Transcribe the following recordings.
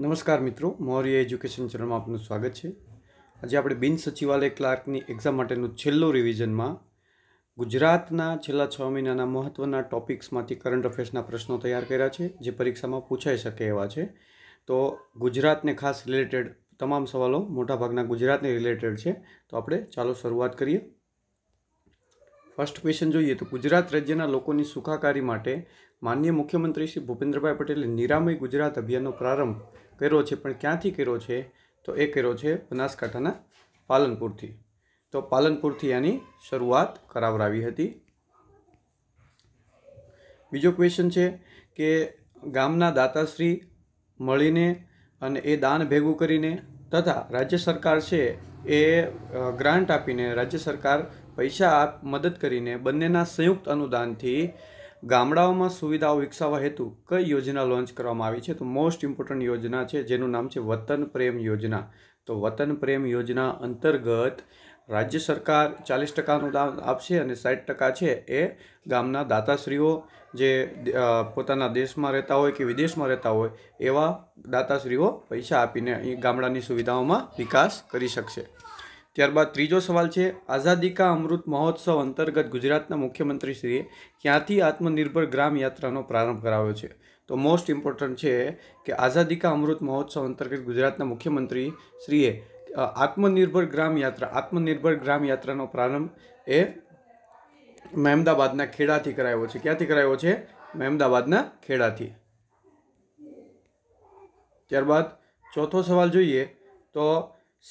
નમસ્કાર મિત્રો મૌર્ય એજ્યુકેશન ચેનલમાં આપનું સ્વાગત છે આજે આપણે બિન સચિવાલય ક્લાર્કની એક્ઝામ માટેનું છેલ્લું રિવિઝનમાં ગુજરાતના છેલ્લા છ મહિનાના મહત્ત્વના ટોપિક્સમાંથી કરંટ અફેર્સના પ્રશ્નો તૈયાર કર્યા છે જે પરીક્ષામાં પૂછાઈ શકે એવા છે તો ગુજરાતને ખાસ રિલેટેડ તમામ સવાલો મોટાભાગના ગુજરાતને રિલેટેડ છે તો આપણે ચાલો શરૂઆત કરીએ ફર્સ્ટ ક્વેશ્ચન જોઈએ તો ગુજરાત રાજ્યના લોકોની સુખાકારી માટે માન્ય મુખ્યમંત્રી શ્રી ભૂપેન્દ્રભાઈ પટેલે નિરામય ગુજરાત અભિયાનનો પ્રારંભ કર્યો છે પણ ક્યાંથી કર્યો છે તો એ કર્યો છે બનાસકાંઠાના પાલનપુરથી તો પાલનપુરથી આની શરૂઆત કરાવરાવી હતી બીજો ક્વેશ્ચન છે કે ગામના દાતાશ્રી મળીને અને એ દાન ભેગું કરીને તથા રાજ્ય સરકાર છે એ ગ્રાન્ટ આપીને રાજ્ય સરકાર પૈસા આપ મદદ કરીને બંનેના સંયુક્ત અનુદાનથી ગામડાઓમાં સુવિધાઓ વિકસાવવા હેતુ કઈ યોજના લોન્ચ કરવામાં આવી છે તો મોસ્ટ ઇમ્પોર્ટન્ટ યોજના છે જેનું નામ છે વતન પ્રેમ યોજના તો વતન પ્રેમ યોજના અંતર્ગત રાજ્ય સરકાર ચાલીસ ટકા અનુદાન આપશે અને સાઠ ટકા છે એ ગામના દાતાશ્રીઓ જે પોતાના દેશમાં રહેતા હોય કે વિદેશમાં રહેતા હોય એવા દાતાશ્રીઓ પૈસા આપીને અહીં ગામડાની સુવિધાઓમાં વિકાસ કરી શકશે ત્યારબાદ ત્રીજો સવાલ છે આઝાદી કા અમૃત મહોત્સવ અંતર્ગત ગુજરાતના મુખ્યમંત્રીશ્રીએ ક્યાંથી આત્મનિર્ભર ગ્રામ યાત્રાનો પ્રારંભ કરાવ્યો છે તો મોસ્ટ ઇમ્પોર્ટન્ટ છે કે આઝાદી કા અમૃત મહોત્સવ અંતર્ગત ગુજરાતના મુખ્યમંત્રીશ્રીએ આત્મનિર્ભર ગ્રામ યાત્રા આત્મનિર્ભર ગ્રામ યાત્રાનો પ્રારંભ એ મહેમદાબાદના ખેડાથી કરાયો છે ક્યાંથી કરાયો છે મહેમદાબાદના ખેડાથી ત્યારબાદ ચોથો સવાલ જોઈએ તો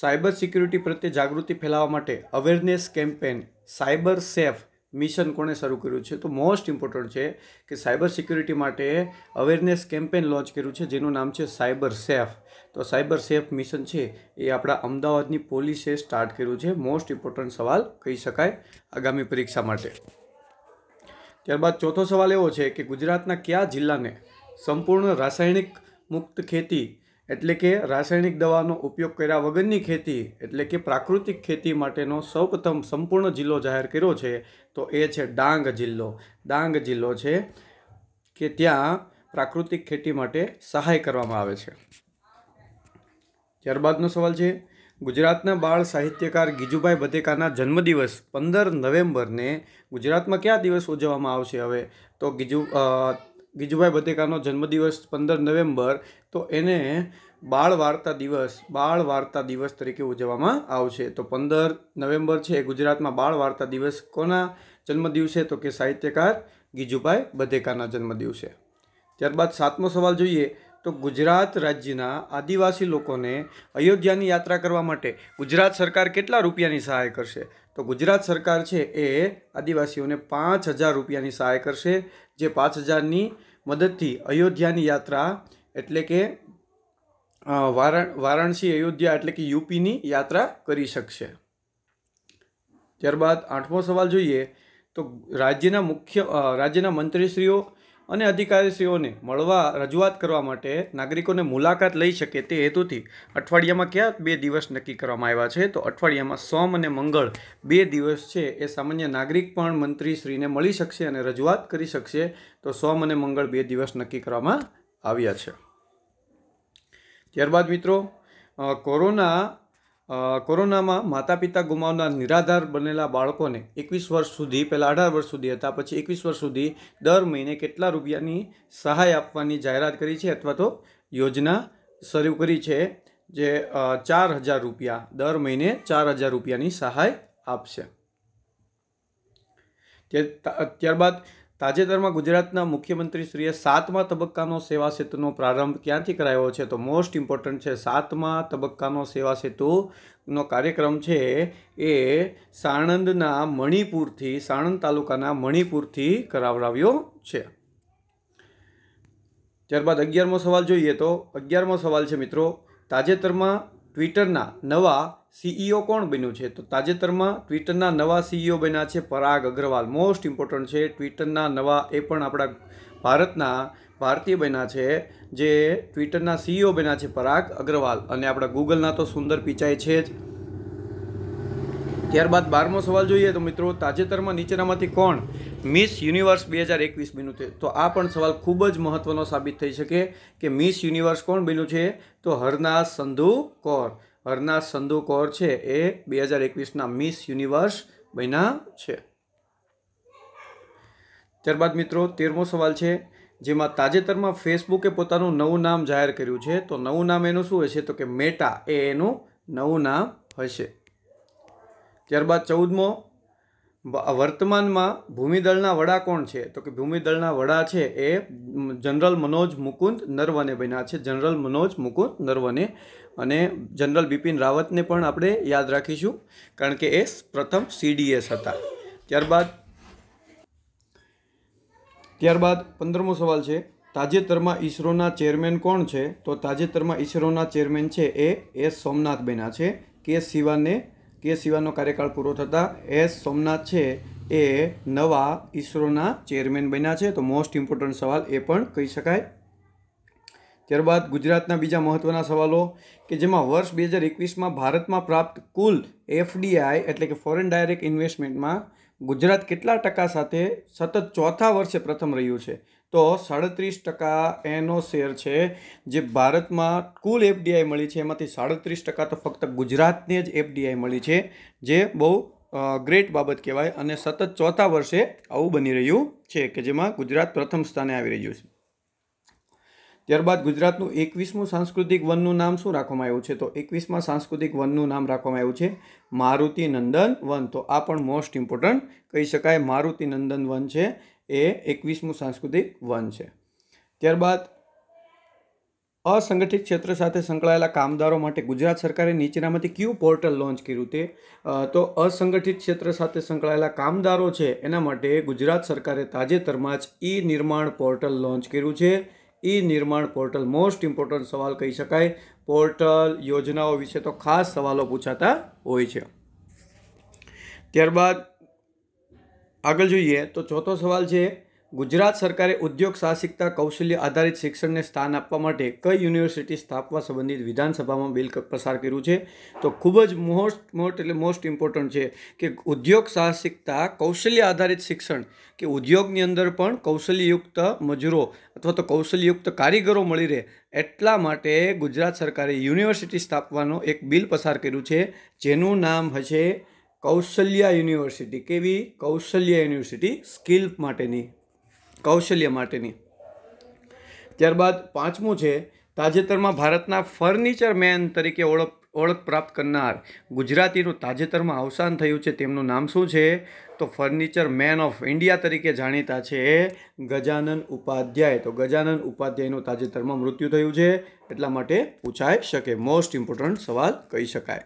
સાયબર સિક્યુરિટી પ્રત્યે જાગૃતિ ફેલાવવા માટે awareness campaign cyber safe mission કોણે શરૂ કર્યું છે તો મોસ્ટ ઇમ્પોર્ટન્ટ છે કે સાયબર સિક્યુરિટી માટે અવેરનેસ કેમ્પેન લોન્ચ કર્યું છે જેનું નામ છે સાયબર સેફ તો સાયબર સેફ મિશન છે એ આપણા અમદાવાદની પોલીસે સ્ટાર્ટ કર્યું છે મોસ્ટ ઇમ્પોર્ટન્ટ સવાલ કહી શકાય આગામી પરીક્ષા માટે ત્યારબાદ ચોથો સવાલ એવો છે કે ગુજરાતના કયા જિલ્લાને સંપૂર્ણ રાસાયણિક મુક્ત ખેતી એટલે કે રાસાયણિક દવાનો ઉપયોગ કર્યા વગરની ખેતી એટલે કે પ્રાકૃતિક ખેતી માટેનો સૌપ્રથમ સંપૂર્ણ જિલ્લો જાહેર કર્યો છે તો એ છે ડાંગ જિલ્લો ડાંગ જિલ્લો છે કે ત્યાં પ્રાકૃતિક ખેતી માટે સહાય કરવામાં આવે છે ત્યારબાદનો સવાલ છે ગુજરાતના બાળ સાહિત્યકાર ગીજુભાઈ બધેકાના જન્મદિવસ પંદર નવેમ્બરને ગુજરાતમાં કયા દિવસ ઉજવવામાં આવશે હવે તો ગીજુ ગીજુભાઈ બધેકાનો જન્મદિવસ પંદર નવેમ્બર તો એને બાળ વાર્તા દિવસ બાળ વાર્તા દિવસ તરીકે ઉજવવામાં આવશે તો પંદર નવેમ્બર છે ગુજરાતમાં બાળ વાર્તા દિવસ કોના જન્મદિવસે તો કે સાહિત્યકાર ગીજુભાઈ બધેકાના જન્મદિવસે ત્યારબાદ સાતમો સવાલ જોઈએ તો ગુજરાત રાજ્યના આદિવાસી લોકોને અયોધ્યાની યાત્રા કરવા માટે ગુજરાત સરકાર કેટલા રૂપિયાની સહાય કરશે તો ગુજરાત સરકાર છે એ આદિવાસીઓને પાંચ હજાર રૂપિયાની સહાય કરશે જે પાંચ હજારની મદદથી અયોધ્યાની યાત્રા એટલે કે વારાણસી અયોધ્યા એટલે કે યુપીની યાત્રા કરી શકશે ત્યારબાદ આઠમો સવાલ જોઈએ તો રાજ્યના મુખ્ય રાજ્યના મંત્રીશ્રીઓ અને અધિકારીશ્રીઓને મળવા રજૂઆત કરવા માટે નાગરિકોને મુલાકાત લઈ શકે તે હેતુથી અઠવાડિયામાં ક્યાં બે દિવસ નક્કી કરવામાં આવ્યા છે તો અઠવાડિયામાં સોમ અને મંગળ બે દિવસ છે એ સામાન્ય નાગરિક પણ મંત્રીશ્રીને મળી શકશે અને રજૂઆત કરી શકશે તો સોમ અને મંગળ બે દિવસ નક્કી કરવામાં આવ્યા છે ત્યારબાદ મિત્રો કોરોના કોરોનામાં માતા પિતા ગુમાવનાર નિરાધાર બનેલા બાળકોને એકવીસ વર્ષ સુધી પહેલાં અઢાર વર્ષ સુધી હતા પછી એકવીસ વર્ષ સુધી દર મહિને કેટલા રૂપિયાની સહાય આપવાની જાહેરાત કરી છે અથવા તો યોજના શરૂ કરી છે જે ચાર હજાર રૂપિયા દર મહિને ચાર હજાર રૂપિયાની સહાય આપશે ત્યારબાદ તાજેતરમાં ગુજરાતના મુખ્યમંત્રીશ્રીએ સાતમા તબક્કાનો સેવા સેતુનો પ્રારંભ ક્યાંથી કરાયો છે તો મોસ્ટ ઇમ્પોર્ટન્ટ છે સાતમા તબક્કાનો સેવા સેતુનો કાર્યક્રમ છે એ સાણંદના મણિપુરથી સાણંદ તાલુકાના મણિપુરથી કરાવડાવ્યો છે ત્યારબાદ અગિયારમો સવાલ જોઈએ તો અગિયારમો સવાલ છે મિત્રો તાજેતરમાં ટ્વિટરના નવા સીઈઓ કોણ બન્યું છે તો તાજેતરમાં ટ્વિટરના નવા સીઈઓ બન્યા છે પરાગ અગ્રવાલ મોસ્ટ ઇમ્પોર્ટન્ટ છે ટ્વિટરના નવા એ પણ આપણા ભારતના ભારતીય બન્યા છે જે ટ્વિટરના સીઈઓ બન્યા છે પરાગ અગ્રવાલ અને આપણા ગૂગલના તો સુંદર પિચાઈ છે જ ત્યારબાદ બારમો સવાલ જોઈએ તો મિત્રો તાજેતરમાં નીચેનામાંથી કોણ મિસ યુનિવર્સ બે હજાર એકવીસ બન્યું છે તો આ પણ સવાલ ખૂબ જ મહત્ત્વનો સાબિત થઈ શકે કે મિસ યુનિવર્સ કોણ બન્યું છે તો હરનાસ સંધુ કૌર હરનાથ સંધુ કૌર છે એ બે હજાર એકવીસના મિસ યુનિવર્સ બન્યા છે ત્યારબાદ મિત્રો તેરમો સવાલ છે જેમાં તાજેતરમાં ફેસબુકે પોતાનું નવું નામ જાહેર કર્યું છે તો નવું નામ એનું શું હશે તો કે મેટા એ એનું નવું નામ હશે ત્યારબાદ ચૌદમો વર્તમાનમાં ભૂમિદળના વડા કોણ છે તો કે ભૂમિદળના વડા છે એ જનરલ મનોજ મુકુંદ નરવને બન્યા છે જનરલ મનોજ મુકુંદ નરવને અને જનરલ બિપિન રાવતને પણ આપણે યાદ રાખીશું કારણ કે એ પ્રથમ સીડીએસ હતા ત્યારબાદ ત્યારબાદ પંદરમો સવાલ છે તાજેતરમાં ઈસરોના ચેરમેન કોણ છે તો તાજેતરમાં ઈસરોના ચેરમેન છે એ એસ સોમનાથ બન્યા છે કે શિવાને કે સિવાનો કાર્યકાળ પૂરો થતાં એસ સોમનાથ છે એ નવા ઇસરોના ચેરમેન બન્યા છે તો મોસ્ટ ઇમ્પોર્ટન્ટ સવાલ એ પણ કહી શકાય ત્યારબાદ ગુજરાતના બીજા મહત્ત્વના સવાલો કે જેમાં વર્ષ બે હજાર એકવીસમાં ભારતમાં પ્રાપ્ત કુલ એફડીઆઈ એટલે કે ફોરેન ડાયરેક્ટ ઇન્વેસ્ટમેન્ટમાં ગુજરાત કેટલા ટકા સાથે સતત ચોથા વર્ષે પ્રથમ રહ્યું છે તો સાડત્રીસ ટકા એનો શેર છે જે ભારતમાં કુલ એફડીઆઈ મળી છે એમાંથી સાડત્રીસ ટકા તો ફક્ત ગુજરાતને જ એફડીઆઈ મળી છે જે બહુ ગ્રેટ બાબત કહેવાય અને સતત ચોથા વર્ષે આવું બની રહ્યું છે કે જેમાં ગુજરાત પ્રથમ સ્થાને આવી રહ્યું છે ત્યારબાદ ગુજરાતનું એકવીસમું સાંસ્કૃતિક વનનું નામ શું રાખવામાં આવ્યું છે તો એકવીસમાં સાંસ્કૃતિક વનનું નામ રાખવામાં આવ્યું છે મારુતિ નંદન વન તો આ પણ મોસ્ટ ઇમ્પોર્ટન્ટ કહી શકાય મારુતિ નંદન વન છે એ એકવીસમું સાંસ્કૃતિક વન છે ત્યારબાદ અસંગઠિત ક્ષેત્ર સાથે સંકળાયેલા કામદારો માટે ગુજરાત સરકારે નીચેનામાંથી કયું પોર્ટલ લોન્ચ કર્યું તે તો અસંગઠિત ક્ષેત્ર સાથે સંકળાયેલા કામદારો છે એના માટે ગુજરાત સરકારે તાજેતરમાં જ ઈ નિર્માણ પોર્ટલ લોન્ચ કર્યું છે ઈ નિર્માણ પોર્ટલ મોસ્ટ ઇમ્પોર્ટન્ટ સવાલ કહી શકાય પોર્ટલ યોજનાઓ વિશે તો ખાસ સવાલો પૂછાતા હોય છે ત્યારબાદ આગળ જોઈએ તો ચોથો સવાલ છે ગુજરાત સરકારે ઉદ્યોગ સાહસિકતા કૌશલ્ય આધારિત શિક્ષણને સ્થાન આપવા માટે કઈ યુનિવર્સિટી સ્થાપવા સંબંધિત વિધાનસભામાં બિલ પસાર કર્યું છે તો ખૂબ જ મોસ્ટ મોસ્ટ એટલે મોસ્ટ ઇમ્પોર્ટન્ટ છે કે ઉદ્યોગ સાહસિકતા કૌશલ્ય આધારિત શિક્ષણ કે ઉદ્યોગની અંદર પણ કૌશલ્યયુક્ત મજૂરો અથવા તો કૌશલ્યયુક્ત કારીગરો મળી રહે એટલા માટે ગુજરાત સરકારે યુનિવર્સિટી સ્થાપવાનો એક બિલ પસાર કર્યું છે જેનું નામ હશે કૌશલ્યા યુનિવર્સિટી કેવી કૌશલ્યા યુનિવર્સિટી સ્કિલ માટેની કૌશલ્ય માટેની ત્યારબાદ પાંચમું છે તાજેતરમાં ભારતના ફર્નિચર મેન તરીકે ઓળખ ઓળખ પ્રાપ્ત કરનાર ગુજરાતીનું તાજેતરમાં અવસાન થયું છે તેમનું નામ શું છે તો ફર્નિચર મેન ઓફ ઇન્ડિયા તરીકે જાણીતા છે ગજાનન ઉપાધ્યાય તો ગજાનન ઉપાધ્યાયનું તાજેતરમાં મૃત્યુ થયું છે એટલા માટે પૂછાઈ શકે મોસ્ટ ઇમ્પોર્ટન્ટ સવાલ કહી શકાય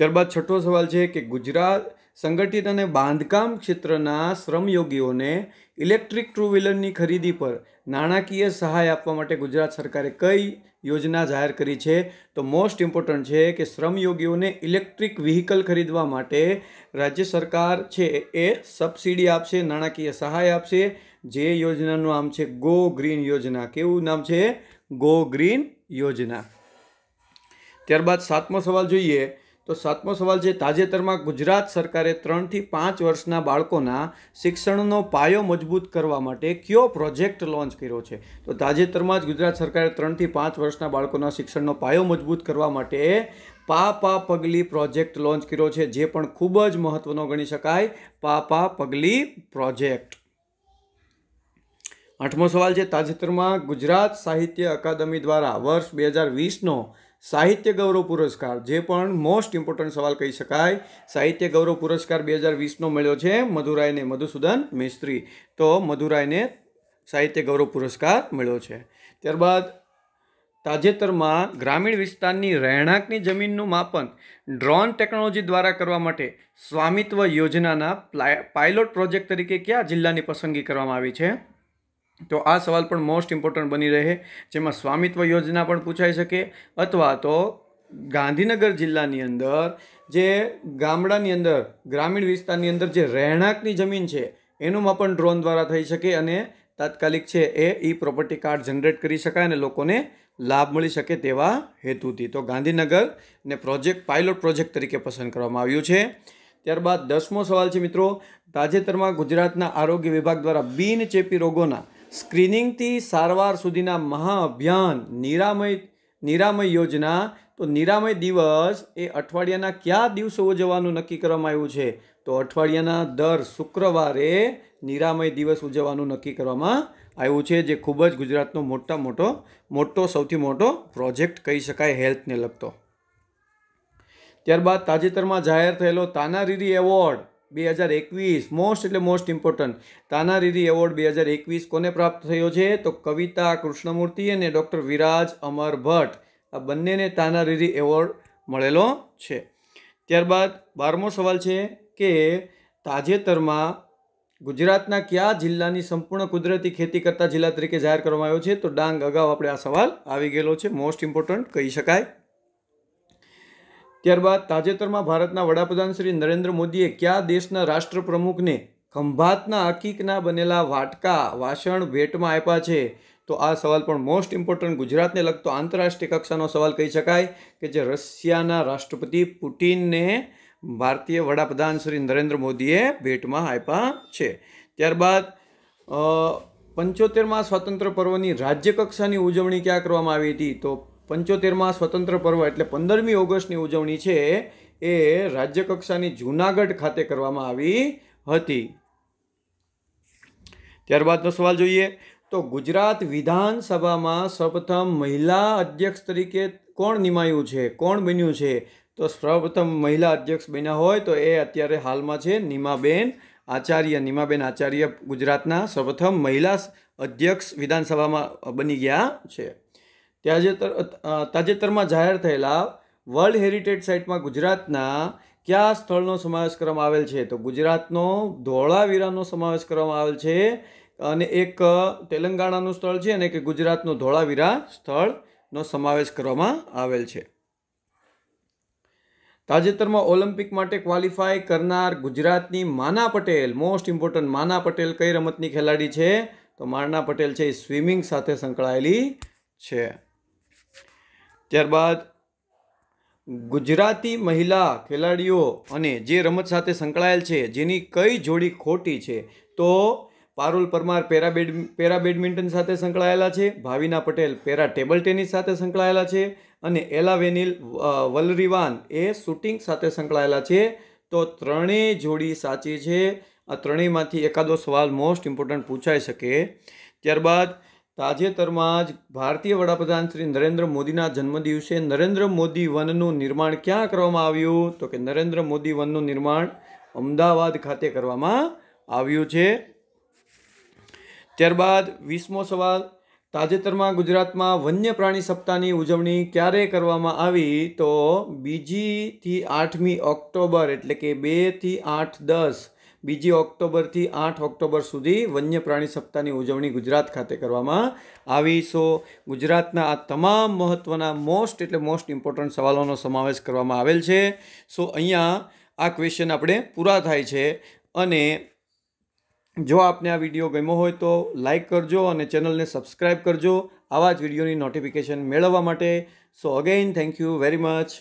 ત્યારબાદ છઠ્ઠો સવાલ છે કે ગુજરાત સંગઠિત અને બાંધકામ ક્ષેત્રના શ્રમયોગીઓને ઇલેક્ટ્રિક ટુ વ્હીલરની ખરીદી પર નાણાકીય સહાય આપવા માટે ગુજરાત સરકારે કઈ યોજના જાહેર કરી છે તો મોસ્ટ ઇમ્પોર્ટન્ટ છે કે શ્રમયોગીઓને ઇલેક્ટ્રિક વ્હીકલ ખરીદવા માટે રાજ્ય સરકાર છે એ સબસિડી આપશે નાણાકીય સહાય આપશે જે યોજનાનું નામ છે ગો ગ્રીન યોજના કેવું નામ છે ગો ગ્રીન યોજના ત્યારબાદ સાતમો સવાલ જોઈએ તો સાતમો સવાલ છે તાજેતરમાં ગુજરાત સરકારે ત્રણથી પાંચ વર્ષના બાળકોના શિક્ષણનો પાયો મજબૂત કરવા માટે કયો પ્રોજેક્ટ લોન્ચ કર્યો છે તો તાજેતરમાં જ ગુજરાત સરકારે ત્રણથી પાંચ વર્ષના બાળકોના શિક્ષણનો પાયો મજબૂત કરવા માટે પા પા પગલી પ્રોજેક્ટ લોન્ચ કર્યો છે જે પણ ખૂબ જ મહત્ત્વનો ગણી શકાય પા પા પગલી પ્રોજેક્ટ આઠમો સવાલ છે તાજેતરમાં ગુજરાત સાહિત્ય અકાદમી દ્વારા વર્ષ બે હજાર વીસનો સાહિત્ય ગૌરવ પુરસ્કાર જે પણ મોસ્ટ ઇમ્પોર્ટન્ટ સવાલ કહી શકાય સાહિત્ય ગૌરવ પુરસ્કાર બે હજાર વીસનો મળ્યો છે મધુરાયને મધુસૂદન મિસ્ત્રી તો મધુરાયને સાહિત્ય ગૌરવ પુરસ્કાર મળ્યો છે ત્યારબાદ તાજેતરમાં ગ્રામીણ વિસ્તારની રહેણાંકની જમીનનું માપન ડ્રોન ટેકનોલોજી દ્વારા કરવા માટે સ્વામિત્વ યોજનાના પાયલોટ પ્રોજેક્ટ તરીકે કયા જિલ્લાની પસંદગી કરવામાં આવી છે તો આ સવાલ પણ મોસ્ટ ઇમ્પોર્ટન્ટ બની રહે જેમાં સ્વામિત્વ યોજના પણ પૂછાઈ શકે અથવા તો ગાંધીનગર જિલ્લાની અંદર જે ગામડાની અંદર ગ્રામીણ વિસ્તારની અંદર જે રહેણાંકની જમીન છે એનું માપન ડ્રોન દ્વારા થઈ શકે અને તાત્કાલિક છે એ ઈ પ્રોપર્ટી કાર્ડ જનરેટ કરી શકાય અને લોકોને લાભ મળી શકે તેવા હેતુથી તો ગાંધીનગર ને પ્રોજેક્ટ પાયલોટ પ્રોજેક્ટ તરીકે પસંદ કરવામાં આવ્યું છે ત્યારબાદ દસમો સવાલ છે મિત્રો તાજેતરમાં ગુજરાતના આરોગ્ય વિભાગ દ્વારા બિન ચેપી રોગોના સ્ક્રીનિંગથી સારવાર સુધીના મહાઅભિયાન નિરામય નિરામય યોજના તો નિરામય દિવસ એ અઠવાડિયાના કયા દિવસો ઉજવવાનું નક્કી કરવામાં આવ્યું છે તો અઠવાડિયાના દર શુક્રવારે નિરામય દિવસ ઉજવવાનું નક્કી કરવામાં આવ્યું છે જે ખૂબ જ ગુજરાતનો મોટા મોટો મોટો સૌથી મોટો પ્રોજેક્ટ કહી શકાય હેલ્થને લગતો ત્યારબાદ તાજેતરમાં જાહેર થયેલો તાનારીરી એવોર્ડ બે હજાર એકવીસ મોસ્ટ એટલે મોસ્ટ ઇમ્પોર્ટન્ટ તાનારીરી એવોર્ડ બે હજાર એકવીસ કોને પ્રાપ્ત થયો છે તો કવિતા કૃષ્ણમૂર્તિ અને ડૉક્ટર વિરાજ અમર ભટ્ટ આ બંનેને તાનારીરી એવોર્ડ મળેલો છે ત્યારબાદ બારમો સવાલ છે કે તાજેતરમાં ગુજરાતના કયા જિલ્લાની સંપૂર્ણ કુદરતી ખેતી કરતા જિલ્લા તરીકે જાહેર કરવામાં આવ્યો છે તો ડાંગ અગાઉ આપણે આ સવાલ આવી ગયેલો છે મોસ્ટ ઇમ્પોર્ટન્ટ કહી શકાય ત્યારબાદ તાજેતરમાં ભારતના વડાપ્રધાન શ્રી નરેન્દ્ર મોદીએ કયા દેશના રાષ્ટ્રપ્રમુખને ખંભાતના અકીકના બનેલા વાટકા વાસણ ભેટમાં આપ્યા છે તો આ સવાલ પણ મોસ્ટ ઇમ્પોર્ટન્ટ ગુજરાતને લગતો આંતરરાષ્ટ્રીય કક્ષાનો સવાલ કહી શકાય કે જે રશિયાના રાષ્ટ્રપતિ પુટિનને ભારતીય વડાપ્રધાન શ્રી નરેન્દ્ર મોદીએ ભેટમાં આપ્યા છે ત્યારબાદ પંચોતેરમાં સ્વાતંત્ર્ય પર્વની રાજ્ય કક્ષાની ઉજવણી ક્યાં કરવામાં આવી હતી તો પંચોતેરમાં સ્વતંત્ર પર્વ એટલે પંદરમી ઓગસ્ટની ઉજવણી છે એ રાજ્યકક્ષાની જૂનાગઢ ખાતે કરવામાં આવી હતી ત્યારબાદનો સવાલ જોઈએ તો ગુજરાત વિધાનસભામાં સૌપ્રથમ મહિલા અધ્યક્ષ તરીકે કોણ નિમાયું છે કોણ બન્યું છે તો સૌપ્રથમ મહિલા અધ્યક્ષ બન્યા હોય તો એ અત્યારે હાલમાં છે નિમાબેન આચાર્ય નિમાબેન આચાર્ય ગુજરાતના સૌપ્રથમ મહિલા અધ્યક્ષ વિધાનસભામાં બની ગયા છે તાજેતર તાજેતરમાં જાહેર થયેલા વર્લ્ડ હેરિટેજ સાઇટમાં ગુજરાતના કયા સ્થળનો સમાવેશ કરવામાં આવેલ છે તો ગુજરાતનો ધોળાવીરાનો સમાવેશ કરવામાં આવેલ છે અને એક તેલંગાણાનું સ્થળ છે અને એક ગુજરાતનું ધોળાવીરા સ્થળનો સમાવેશ કરવામાં આવેલ છે તાજેતરમાં ઓલિમ્પિક માટે ક્વોલિફાય કરનાર ગુજરાતની માના પટેલ મોસ્ટ ઇમ્પોર્ટન્ટ માના પટેલ કઈ રમતની ખેલાડી છે તો માના પટેલ છે એ સ્વિમિંગ સાથે સંકળાયેલી છે ત્યારબાદ ગુજરાતી મહિલા ખેલાડીઓ અને જે રમત સાથે સંકળાયેલ છે જેની કઈ જોડી ખોટી છે તો પારુલ પરમાર પેરા બેડ પેરા બેડમિન્ટન સાથે સંકળાયેલા છે Bhavina Patel para table tennis સાથે સંકળાયેલા છે અને એલા વેનિલ વલરીવાન એ શૂટિંગ સાથે સંકળાયેલા છે તો ત્રણેય જોડી સાચી છે આ ત્રણેયમાંથી એકાદો સવાલ મોસ્ટ ઇમ્પોર્ટન્ટ પૂછાઈ શકે ત્યારબાદ તાજેતરમાં જ ભારતીય વડાપ્રધાન શ્રી નરેન્દ્ર મોદીના જન્મદિવસે નરેન્દ્ર મોદી વનનું નિર્માણ ક્યાં કરવામાં આવ્યું તો કે નરેન્દ્ર મોદી વનનું નિર્માણ અમદાવાદ ખાતે કરવામાં આવ્યું છે ત્યારબાદ વીસમો સવાલ તાજેતરમાં ગુજરાતમાં વન્ય પ્રાણી સપ્તાહની ઉજવણી ક્યારે કરવામાં આવી તો બીજીથી આઠમી ઓક્ટોબર એટલે કે બેથી આઠ દસ બીજી ઓક્ટોબરથી આઠ ઓક્ટોબર સુધી વન્ય પ્રાણી સપ્તાહની ઉજવણી ગુજરાત ખાતે કરવામાં આવી સો ગુજરાતના આ તમામ મહત્ત્વના મોસ્ટ એટલે મોસ્ટ ઇમ્પોર્ટન્ટ સવાલોનો સમાવેશ કરવામાં આવેલ છે સો અહીંયા આ ક્વેશ્ચન આપણે પૂરા થાય છે અને જો આપને આ વિડીયો ગમ્યો હોય તો લાઈક કરજો અને ચેનલને સબસ્ક્રાઈબ કરજો આવા જ વિડીયોની નોટિફિકેશન મેળવવા માટે so again thank you very much